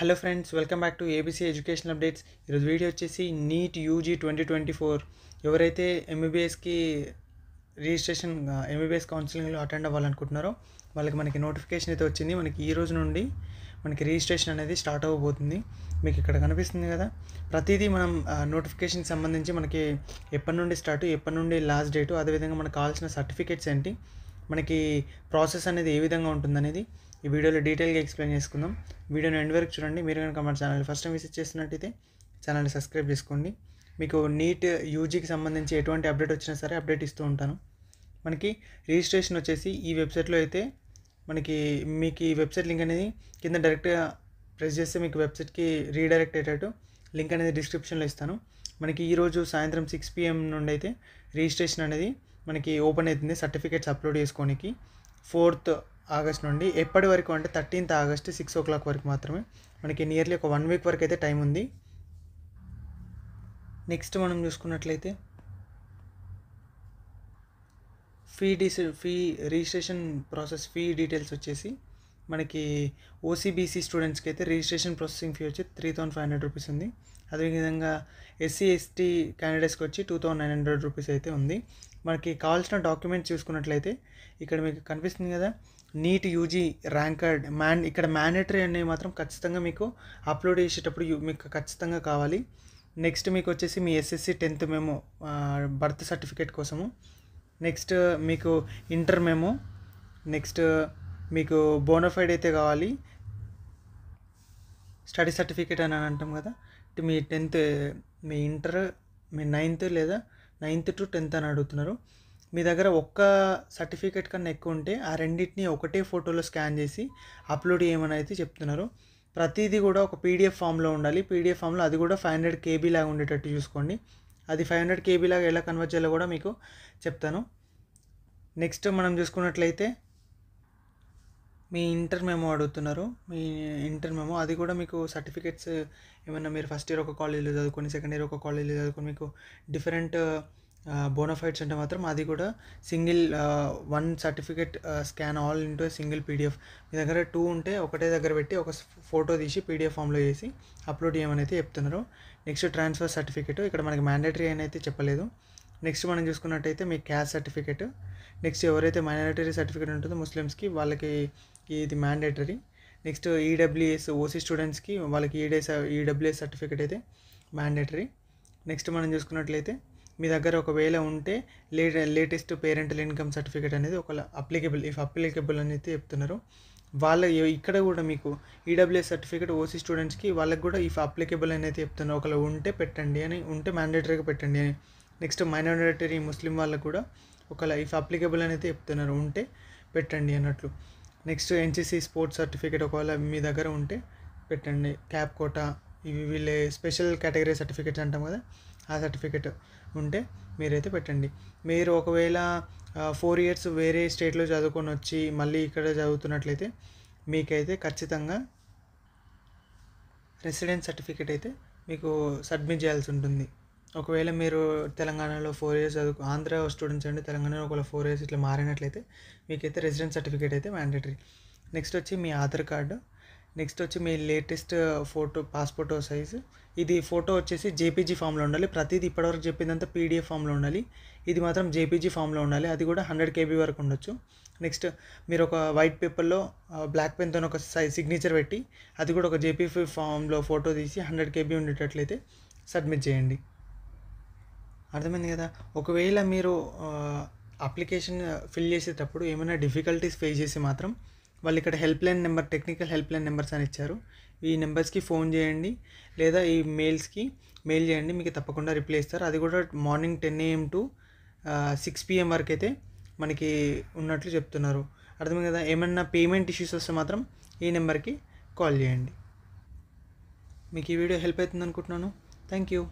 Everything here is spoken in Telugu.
hello friends welcome back to ABC education updates ఈరోజు వీడియో వచ్చేసి NEET UG twenty twenty four ఎవరైతే ఎంబీబీఎస్కి రిజిస్ట్రేషన్ ఎంబీబీఎస్ కౌన్సిలింగ్లో అటెండ్ అవ్వాలనుకుంటున్నారో వాళ్ళకి మనకి నోటిఫికేషన్ అయితే వచ్చింది మనకి ఈ రోజు నుండి మనకి రిజిస్ట్రేషన్ అనేది స్టార్ట్ అవ్వబోతుంది మీకు ఇక్కడ కనిపిస్తుంది కదా ప్రతిదీ మనం నోటిఫికేషన్ సంబంధించి మనకి ఎప్పటి నుండి స్టార్ట్ ఎప్పటి నుండి లాస్ట్ డేటు అదేవిధంగా మనకు కావాల్సిన సర్టిఫికేట్స్ ఏంటి మనకి ప్రాసెస్ అనేది ఏ విధంగా ఉంటుందనేది ఈ వీడియోలో డీటెయిల్గా ఎక్స్ప్లెయిన్ చేసుకుందాం వీడియోని ఎండ్ వరకు చూడండి మీరు కనుక మన ఛానల్ ఫస్ట్ టైం విజిట్ చేసినట్టయితే ఛానల్ని సబ్స్క్రైబ్ చేసుకోండి మీకు నీట్ యూజీకి సంబంధించి ఎటువంటి అప్డేట్ వచ్చినా సరే అప్డేట్ ఇస్తూ ఉంటాను మనకి రిజిస్ట్రేషన్ వచ్చేసి ఈ వెబ్సైట్లో అయితే మనకి మీకు ఈ వెబ్సైట్ లింక్ అనేది కింద డైరెక్ట్గా ప్రెస్ చేస్తే మీకు వెబ్సైట్కి రీడైరెక్ట్ అయ్యేటట్టు లింక్ అనేది డిస్క్రిప్షన్లో ఇస్తాను మనకి ఈరోజు సాయంత్రం సిక్స్ పిఎం నుండి అయితే రిజిస్ట్రేషన్ అనేది మనకి ఓపెన్ అవుతుంది సర్టిఫికేట్స్ అప్లోడ్ చేసుకోనికి ఫోర్త్ ఆగస్ట్ నుండి ఎప్పటి వరకు అంటే thirteenth August six o'clock వరకు మాత్రమే మనకి నియర్లీ ఒక వన్ వీక్ వరకు అయితే టైం ఉంది నెక్స్ట్ మనం చూసుకున్నట్లయితే ఫీ డిస్ fee registration process fee details వచ్చేసి మనకి ఓసీబీసీ స్టూడెంట్స్కి అయితే రిజిస్ట్రేషన్ ప్రాసెసింగ్ ఫీ వచ్చి three thousand five hundred rupees ఉంది అదేవిధంగా ఎస్సీ ఎస్టీ క్యాండిడేట్స్కి వచ్చి two thousand nine hundred rupees అయితే ఉంది మనకి కావాల్సిన డాక్యుమెంట్స్ చూసుకున్నట్లయితే ఇక్కడ మీకు కనిపిస్తుంది కదా నీట్ యూజీ ర్యాంకర్డ్ మ్యాన్ ఇక్కడ మ్యాండేటరీ అనేవి మాత్రం ఖచ్చితంగా మీకు అప్లోడ్ చేసేటప్పుడు మీకు ఖచ్చితంగా కావాలి నెక్స్ట్ మీకు వచ్చేసి మీ SSC tenth memo birth certificate కోసము నెక్స్ట్ మీకు ఇంటర్ మేము నెక్స్ట్ మీకు బోనోఫైడ్ అయితే కావాలి స్టడీ సర్టిఫికేట్ అని అంటాం కదా మీ టెన్త్ మీ ఇంటర్ మీ నైన్త్ లేదా నైన్త్ టు టెన్త్ అని అడుగుతున్నారు మీ దగ్గర ఒక్క సర్టిఫికేట్ కన్నా ఎక్కువ ఉంటే ఆ రెండింటిని ఒకటే ఫోటోలో స్కాన్ చేసి అప్లోడ్ చేయమని అయితే చెప్తున్నారు ప్రతిదీ కూడా ఒక పీడిఎఫ్ ఫామ్లో ఉండాలి పీడిఎఫ్ ఫామ్లో అది కూడా ఫైవ్ హండ్రెడ్ కేబీ లాగా ఉండేటట్టు చూసుకోండి అది ఫైవ్ హండ్రెడ్ కేబీ లాగా ఎలా కన్వర్ట్ చేయాలో కూడా మీకు చెప్తాను నెక్స్ట్ మనం చూసుకున్నట్లయితే మీ ఇంటర్ మేమో అడుగుతున్నారు మీ ఇంటర్ మేమో అది కూడా మీకు సర్టిఫికేట్స్ ఏమైనా మీరు ఫస్ట్ ఇయర్ ఒక కాలేజీలో చదువుకొని సెకండ్ ఇయర్ ఒక కాలేజీలో చదువుకొని మీకు డిఫరెంట్ బోనఫైట్స్ అంటే మాత్రం అది కూడా single one certificate scan all into single PDF మీ దగ్గర టూ ఉంటే ఒకటే దగ్గర పెట్టి ఒక ఫోటో తీసి పీడిఎఫ్ ఫామ్లో చేసి అప్లోడ్ చేయమని అయితే చెప్తున్నారు నెక్స్ట్ ట్రాన్స్ఫర్ సర్టిఫికేట్ ఇక్కడ మనకి మ్యాండేటరీ అని అయితే చెప్పలేదు నెక్స్ట్ మనం చూసుకున్నట్టయితే మీ క్యాస్ట్ సర్టిఫికేట్ నెక్స్ట్ ఎవరైతే మైనారిటరీ సర్టిఫికేట్ ఉంటుందో ముస్లిమ్స్కి వాళ్ళకి ఇది మ్యాండేటరీ నెక్స్ట్ ఈడబ్ల్యూఎస్ ఓసీ స్టూడెంట్స్కి వాళ్ళకి ఈడే ఈడబ్ల్యూఎస్ సర్టిఫికేట్ అయితే మ్యాండేటరీ నెక్స్ట్ మనం చూసుకున్నట్లయితే మీ దగ్గర ఒకవేళ ఉంటే late latest parental income certificate అనేది ఒక అప్లికేబుల్ ఇఫ్ అప్లికేబుల్ అనేది చెప్తున్నారు వాళ్ళ ఇక్కడ కూడా మీకు ఈడబ్ల్యూఎస్ e సర్టిఫికేట్ ఓసీ స్టూడెంట్స్కి వాళ్ళకి కూడా ఇఫ్ అప్లికేబుల్ అనేది చెప్తున్నారు ఒకవేళ ఉంటే పెట్టండి అని ఉంటే మ్యాండేటరీగా పెట్టండి అని నెక్స్ట్ మైనారిటరీ ముస్లిం వాళ్ళకు కూడా ఒకవేళ ఇఫ్ అప్లికేబుల్ అనేది చెప్తున్నారు ఉంటే పెట్టండి అన్నట్లు నెక్స్ట్ ఎన్సీసీ స్పోర్ట్స్ సర్టిఫికేట్ ఒకవేళ మీ దగ్గర ఉంటే పెట్టండి క్యాప్ కోటా ఇవి వీళ్ళే స్పెషల్ కేటగిరీ సర్టిఫికేట్స్ అంటాం కదా ఆ సర్టిఫికెట్ ఉంటే మీరైతే పెట్టండి మీరు ఒకవేళ ఫోర్ ఇయర్స్ వేరే స్టేట్లో చదువుకొని వచ్చి మళ్ళీ ఇక్కడ చదువుతున్నట్లయితే మీకైతే ఖచ్చితంగా రెసిడెన్స్ సర్టిఫికేట్ అయితే మీకు సబ్మిట్ చేయాల్సి ఉంటుంది ఒకవేళ మీరు తెలంగాణలో ఫోర్ ఇయర్స్ చదువు ఆంధ్ర స్టూడెంట్స్ అండి తెలంగాణలో ఒకవేళ ఫోర్ ఇయర్స్ ఇట్లా మారినట్లయితే మీకైతే రెసిడెన్స్ సర్టిఫికేట్ అయితే మ్యాండేటరీ నెక్స్ట్ వచ్చి మీ ఆధార్ కార్డు నెక్స్ట్ వచ్చి మీ లేటెస్ట్ ఫోటో పాస్పోర్టో సైజు ఇది ఫోటో వచ్చేసి జేపీజీ ఫామ్లో ఉండాలి ప్రతిది ఇప్పటివరకు చెప్పిందంతా పీడిఎఫ్ ఫామ్లో ఉండాలి ఇది మాత్రం జేపీజీ ఫామ్లో ఉండాలి అది కూడా హండ్రెడ్ కేబీ వరకు ఉండొచ్చు నెక్స్ట్ మీరు ఒక వైట్ పేపర్లో బ్లాక్ పెన్తో ఒక సైజ్ సిగ్నేచర్ పెట్టి అది కూడా ఒక జేపీఫీ ఫామ్లో ఫోటో తీసి హండ్రెడ్ కేబీ ఉండేటట్లయితే సబ్మిట్ చేయండి అర్థమైంది కదా ఒకవేళ మీరు అప్లికేషన్ ఫిల్ చేసేటప్పుడు ఏమైనా డిఫికల్టీస్ ఫేస్ చేసి మాత్రం వాళ్ళు ఇక్కడ help line number technical help line numbers అని ఇచ్చారు ఈ నెంబర్స్కి ఫోన్ చేయండి లేదా ఈ మెయిల్స్కి మెయిల్ చేయండి మీకు తప్పకుండా రిప్లై ఇస్తారు అది కూడా morning ten AM to six PM వరకు అయితే మనకి ఉన్నట్లు చెప్తున్నారు అర్థం కదా ఏమన్నా పేమెంట్ ఇష్యూస్ వస్తే మాత్రం ఈ నెంబర్కి కాల్ చేయండి మీకు ఈ వీడియో హెల్ప్ అవుతుంది అనుకుంటున్నాను థ్యాంక్ యూ